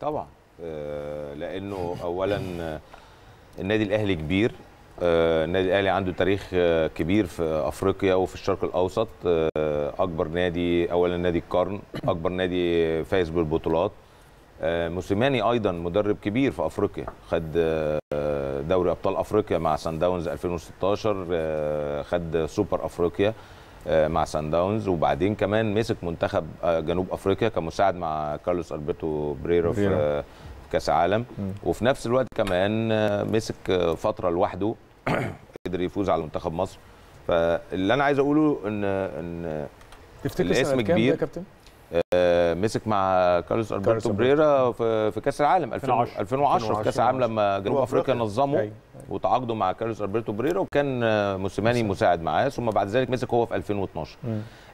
طبعا آه، لانه اولا آه، النادي الاهلي كبير آه، النادي الاهلي عنده تاريخ كبير في افريقيا وفي الشرق الاوسط اكبر نادي اولا نادي القرن اكبر نادي فايز بالبطولات موسيماني ايضا مدرب كبير في افريقيا خد دوري ابطال افريقيا مع سان داونز 2016 خد سوبر افريقيا آه، مع سان داونز وبعدين كمان مسك منتخب آه، جنوب افريقيا كمساعد مع كارلوس البرتو بريرو في كاس عالم وفي نفس الوقت كمان آه، مسك فتره لوحده قدر يفوز على منتخب مصر فاللي انا عايز اقوله ان ان تفتكر الاسم كبير يا كابتن؟ مسك مع كارلوس البرتو بريرا في, في كاس العالم 2010 2010 في كاس العالم لما جنوب افريقيا نظمه أيوة. وتعاقدوا مع كارلوس البرتو بريرا وكان موسيماني مساعد معاه ثم بعد ذلك مسك هو في 2012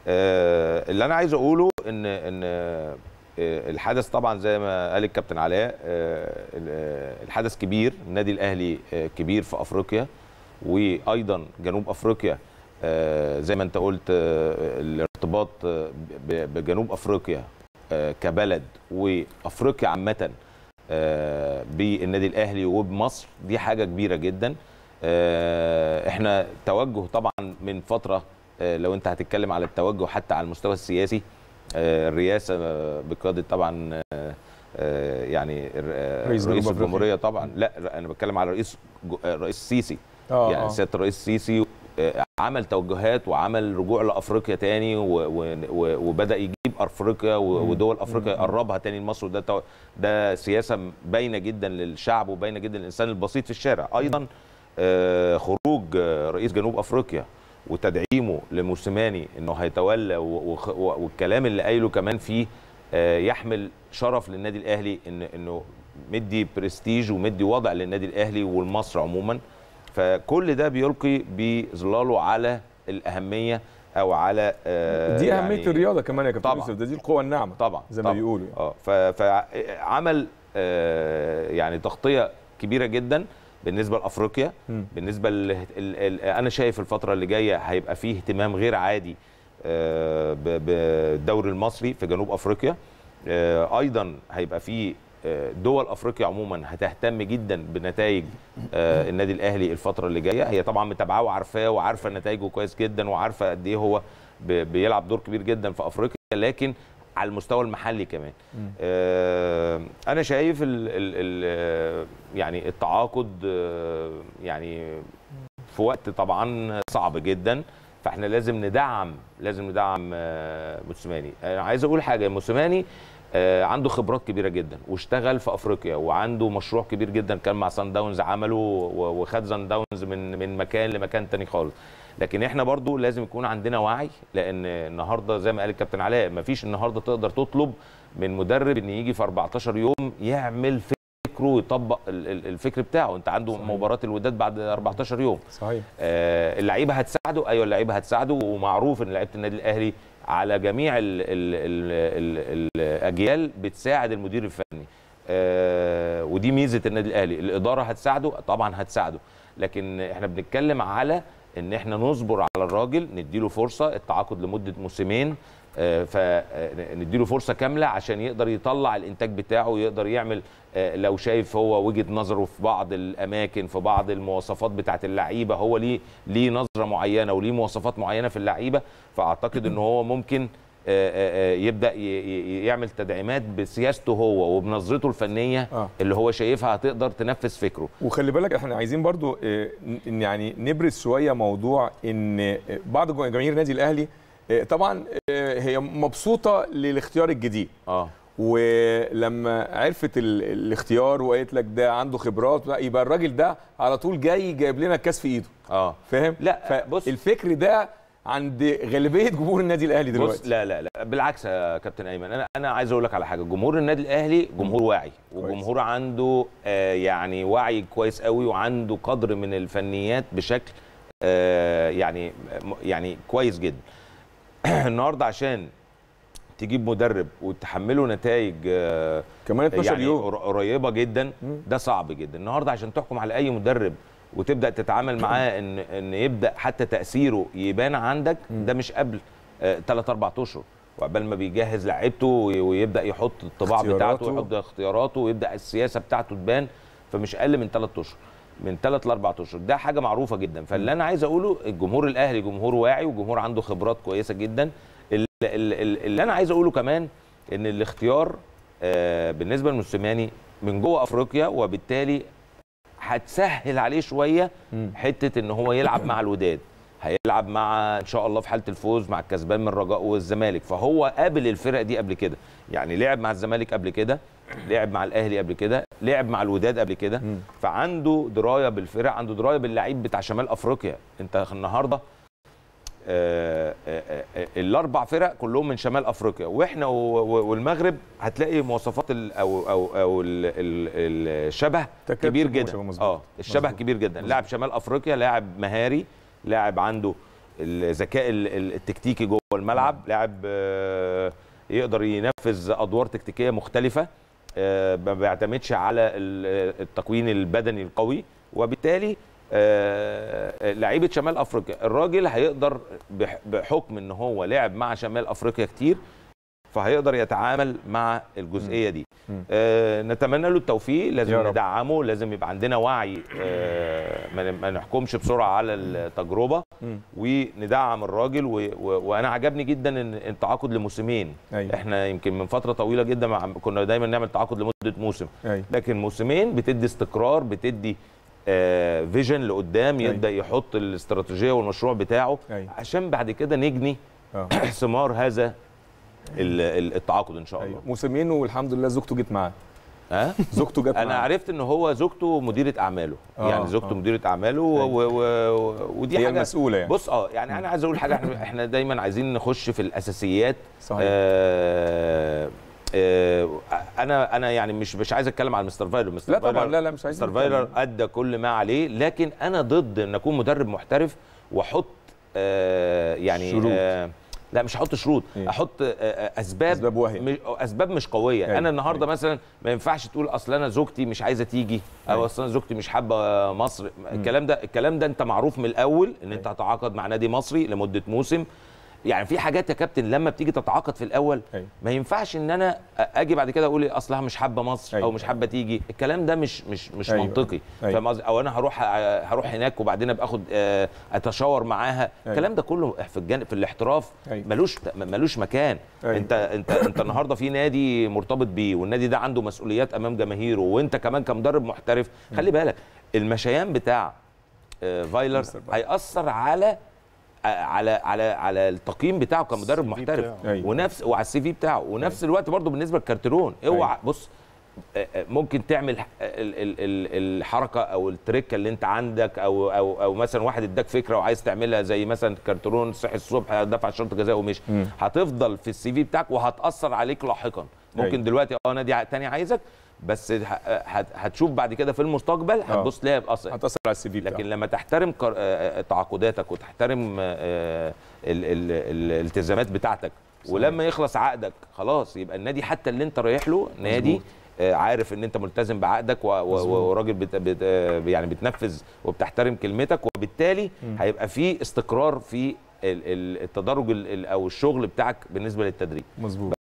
آه اللي انا عايز اقوله ان ان آه، الحدث طبعا زي ما قال الكابتن علاء آه، آه، الحدث كبير النادي الاهلي كبير في افريقيا وايضا جنوب افريقيا زي ما انت قلت الارتباط بجنوب افريقيا آه، كبلد وافريقيا عامه آه، بالنادي الاهلي وبمصر دي حاجه كبيره جدا آه، احنا توجه طبعا من فتره لو انت هتتكلم على التوجه حتى على المستوى السياسي الرئاسه بقياده طبعا يعني رئيس, رئيس الجمهوريه طبعا لا انا بتكلم على رئيس رئيس السيسي يعني سياده الرئيس السيسي عمل توجهات وعمل رجوع لافريقيا تاني وبدا يجيب افريقيا ودول افريقيا يقربها تاني لمصر وده ده سياسه باينه جدا للشعب وباينه جدا للانسان البسيط في الشارع ايضا آه، خروج آه، رئيس جنوب افريقيا وتدعيمه لموسيماني انه هيتولى والكلام اللي قايله كمان فيه آه، يحمل شرف للنادي الاهلي ان انه مدي برستيج ومدي وضع للنادي الاهلي والمصر عموما فكل ده بيلقي بظلاله على الاهميه او على آه دي اهميه يعني الرياضه كمان يا كابتن يوسف دي القوه الناعمه طبعا زي ما طبعًا بيقولوا يعني. اه فعمل آه يعني تغطيه كبيره جدا بالنسبه لافريقيا م. بالنسبه الـ الـ الـ انا شايف الفتره اللي جايه هيبقى فيه اهتمام غير عادي آه بالدوري المصري في جنوب افريقيا آه، ايضا هيبقى فيه دول افريقيا عموما هتهتم جدا بنتائج آه، النادي الاهلي الفتره اللي جايه هي طبعا متابعاه وعارفاه وعارفه نتائجه كويس جدا وعارفه قد ايه هو بيلعب دور كبير جدا في افريقيا لكن على المستوى المحلي كمان آه، انا شايف ال ال ال آه، يعني التعاقد يعني في وقت طبعا صعب جدا فاحنا لازم ندعم لازم ندعم موسيماني انا عايز اقول حاجه موسيماني آه، عنده خبرات كبيره جدا واشتغل في افريقيا وعنده مشروع كبير جدا كان مع سان داونز عمله وخد سان داونز من من مكان لمكان تاني خالص لكن احنا برضو لازم يكون عندنا وعي لان النهارده زي ما قال الكابتن علاء مفيش النهارده تقدر تطلب من مدرب ان يجي في 14 يوم يعمل فكره ويطبق الفكر بتاعه انت عنده صحيح. مباراه الوداد بعد 14 يوم صحيح آه اللعيبه هتساعده ايوه اللعيبه هتساعده ومعروف ان لعيبه النادي الاهلي على جميع الـ الـ الـ الـ الاجيال بتساعد المدير الفني آه ودي ميزه النادي الاهلي الاداره هتساعده طبعا هتساعده لكن احنا بنتكلم على ان احنا نصبر على الراجل نديله فرصه التعاقد لمده موسمين آه، فنديله فرصه كامله عشان يقدر يطلع الانتاج بتاعه ويقدر يعمل آه، لو شايف هو وجهه نظره في بعض الاماكن في بعض المواصفات بتاعه اللعيبه هو ليه ليه نظره معينه وليه مواصفات معينه في اللعيبه فاعتقد ان هو ممكن آه، يبدا يعمل تدعيمات بسياسته هو وبنظرته الفنيه آه. اللي هو شايفها هتقدر تنفذ فكره وخلي بالك احنا عايزين برضو يعني نبرز شويه موضوع ان بعض جماهير النادي الاهلي إيه، طبعا إيه، هي مبسوطه للاختيار الجديد اه ولما عرفت الاختيار وقالت لك ده عنده خبرات يبقى الراجل ده على طول جاي جايب لنا الكاس في ايده اه فاهم لا بص الفكر ده عند غالبيه جمهور النادي الاهلي دلوقتي بص لا لا لا بالعكس يا كابتن ايمن انا انا عايز اقول لك على حاجه جمهور النادي الاهلي جمهور واعي وجمهور عنده آه، يعني وعي كويس قوي وعنده قدر من الفنيات بشكل آه، يعني يعني كويس جدا النهارده عشان تجيب مدرب وتحمله نتائج آه، كمان 12 يعني يوم قريبه جدا ده صعب جدا النهارده عشان تحكم على اي مدرب وتبدا تتعامل معاه ان ان يبدا حتى تاثيره يبان عندك ده مش قبل 3 آه، 4 اشهر وقبل ما بيجهز لعيبته ويبدا يحط الطباع بتاعته ويحط اختياراته ويبدا السياسه بتاعته تبان فمش اقل من 3 اشهر من ثلاث لاربع اشهر ده حاجه معروفه جدا فاللي انا عايز اقوله الجمهور الاهلي جمهور واعي وجمهور عنده خبرات كويسه جدا اللي, اللي انا عايز اقوله كمان ان الاختيار آه، بالنسبه لموسيماني من جوه افريقيا وبالتالي هتسهل عليه شويه حته ان هو يلعب مع الوداد هيلعب مع ان شاء الله في حاله الفوز مع الكسبان من الرجاء والزمالك فهو قابل الفرق دي قبل كده يعني لعب مع الزمالك قبل كده لعب مع الاهلي قبل كده لعب مع الوداد قبل كده فعنده درايه بالفرق عنده درايه باللعيب بتاع شمال افريقيا انت النهارده آه، آه، آه، الاربع فرق كلهم من شمال افريقيا واحنا والمغرب هتلاقي مواصفات او او او الشبه كبير جدا اه الشبه كبير جدا لاعب شمال افريقيا لاعب مهاري لاعب عنده الذكاء التكتيكي جوه الملعب لاعب يقدر ينفذ ادوار تكتيكيه مختلفه آه، ما بيعتمدش على التكوين البدني القوي وبالتالي آه، لعيبه شمال افريقيا الراجل هيقدر بحكم ان هو لعب مع شمال افريقيا كتير فهيقدر يتعامل مع الجزئيه دي آه، نتمنى له التوفيق لازم ندعمه لازم يبقى عندنا وعي ما نحكمش بسرعه على التجربه وندعم الراجل و... و... وانا عجبني جدا ان التعاقد لموسمين أيوة. احنا يمكن من فتره طويله جدا مع... كنا دايما نعمل تعاقد لمده موسم أيوة. لكن موسمين بتدي استقرار بتدي آه فيجن لقدام أيوه. يبدا أيوة. يحط الاستراتيجيه والمشروع بتاعه أيوة. عشان بعد كده نجني آه. ثمار هذا التعاقد ان شاء الله أيوة. موسمين والحمد لله زوجته جت معاه ها زوجته جت انا عرفت ان هو زوجته مديره اعماله آه يعني زوجته آه. مديره اعماله و... أيوة. و... و... ودي هي حاجه المسؤوله يعني بص اه يعني انا عايز اقول حاجه احنا, احنا دايما عايزين نخش في الاساسيات صحيح آه... آه... انا انا يعني مش مش عايز اتكلم على مستر فايلر مستر لا طبعا لا لا مش عايز مستر فايلر ادى كل ما عليه لكن انا ضد ان اكون مدرب محترف واحط آه يعني شروط. آه لا مش هحط شروط احط آه، آه، اسباب اسباب وهي آه، اسباب مش قويه أي. انا النهارده أي. مثلا ما ينفعش تقول اصل انا زوجتي مش عايزه تيجي او اصل انا زوجتي مش حابه مصر الكلام ده الكلام ده انت معروف من الاول ان انت هتعاقد مع نادي مصري لمده موسم يعني في حاجات يا كابتن لما بتيجي تتعاقد في الاول أيوه. ما ينفعش ان انا اجي بعد كده اقول إيه، اصلها مش حابه مصر او أيوه. مش حابه تيجي الكلام ده مش مش مش أيوه. منطقي فاهم قصدي او انا هروح هروح هناك وبعدين ابقى آه، اتشاور معاها الكلام ده كله في الجانب في الاحتراف ملوش ملوش مكان انت انت انت النهارده في نادي مرتبط بيه والنادي ده عنده مسؤوليات امام جماهيره وانت كمان كمدرب محترف خلي بالك المشيان بتاع آه، فايلر هيأثر على على على على التقييم بتاعه كمدرب محترف أيوة. ونفس وعلى السي في بتاعه ونفس أيوة. الوقت برضه بالنسبه لكارترون اوعى أيوة. بص ممكن تعمل الحركه او التركه اللي انت عندك او او او مثلا واحد اداك فكره وعايز تعملها زي مثلا كارترون صحي الصبح دفع شرط جزاء ومشي هتفضل في السي في بتاعك وهتاثر عليك لاحقا ممكن دلوقتي اه نادي تاني عايزك بس هتشوف بعد كده في المستقبل آه. هتبص تلاقيها باثر هتاثر على السي في لكن لما تحترم آه، آه، تعاقداتك وتحترم الالتزامات بتاعتك ولما يخلص عقدك خلاص يبقى النادي حتى اللي انت رايح له نادي عارف ان انت ملتزم بعقدك وراجل بت... يعني بتنفذ وبتحترم كلمتك وبالتالي هيبقى في استقرار في التدرج او الشغل بتاعك بالنسبه للتدريب مظبوط